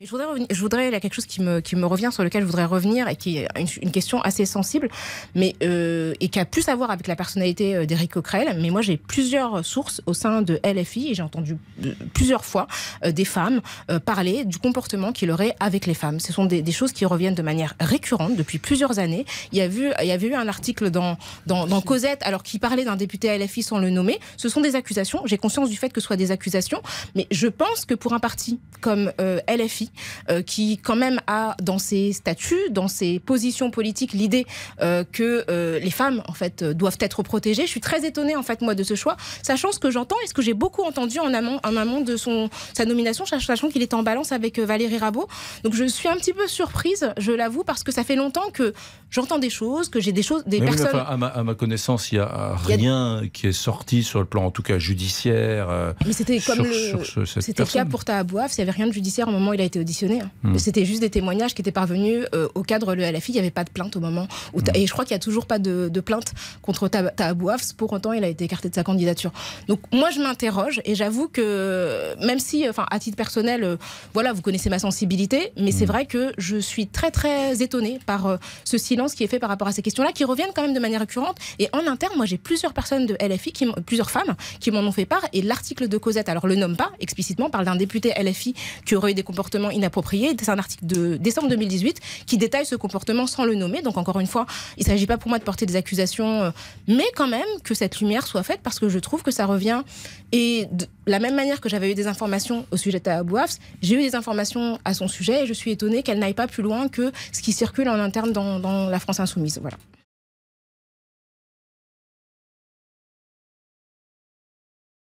Je voudrais, il y a quelque chose qui me, revient, sur lequel je voudrais revenir, et qui est une, question assez sensible, mais, euh, et qui a plus à voir avec la personnalité euh, d'Éric Coquerel. Mais moi, j'ai plusieurs sources au sein de LFI, et j'ai entendu euh, plusieurs fois des femmes parler du comportement qu'il aurait avec les femmes. Ce sont des, choses qui reviennent de manière récurrente depuis plusieurs années. Il y, a vu, il y avait eu un article dans, dans, dans Cosette, alors qui parlait d'un député LFI sans le nommer. Ce sont des accusations. J'ai conscience du fait que ce soit des accusations, mais je pense que pour un parti comme LFI, euh, qui, quand même, a dans ses statuts, dans ses positions politiques, l'idée euh, que euh, les femmes, en fait, doivent être protégées. Je suis très étonnée, en fait, moi, de ce choix, sachant ce que j'entends et ce que j'ai beaucoup entendu en amont, en amont de son, sa nomination, sachant qu'il était en balance avec Valérie Rabault. Donc, je suis un petit peu surprise, je l'avoue, parce que ça fait longtemps que j'entends des choses, que j'ai des choses, des personnes. à, ma, connaissance, il n'y a rien qui est sorti sur le plan, en tout cas judiciaire. mais c'était comme le. C'était le cas pour Tahabouaf, il n'y avait rien de judiciaire au moment où il a été auditionné. Hein. Hmm. C'était juste des témoignages qui étaient parvenus euh, au cadre de LFI. Il n'y avait pas de plainte au moment. Où hmm. Et je crois qu'il n'y a toujours pas de, plainte contre Tabouafs. Pour autant, il a été écarté de sa candidature. Donc moi, je m'interroge et j'avoue que même si, euh, enfin, à titre personnel, euh, voilà, vous connaissez ma sensibilité, mais c'est hmm. vrai que je suis très très étonnée par ce silence qui est fait par rapport à ces questions-là, qui reviennent quand même de manière récurrente. Et en interne, moi, j'ai plusieurs personnes de LFI, qui plusieurs femmes, qui m'en ont fait part. Et l'article de Cosette, alors le nomme pas explicitement, parle d'un député LFI qui aurait eu des comportements inapproprié. C'est un article de décembre 2018 qui détaille ce comportement sans le nommer. Donc encore une fois, il ne s'agit pas pour moi de porter des accusations, euh, mais quand même que cette lumière soit faite parce que je trouve que ça revient. Et de la même manière que j'avais eu des informations au sujet de Tahabouafs, j'ai eu des informations à son sujet et je suis étonnée qu'elle n'aille pas plus loin que ce qui circule en interne dans, dans la France insoumise. Voilà.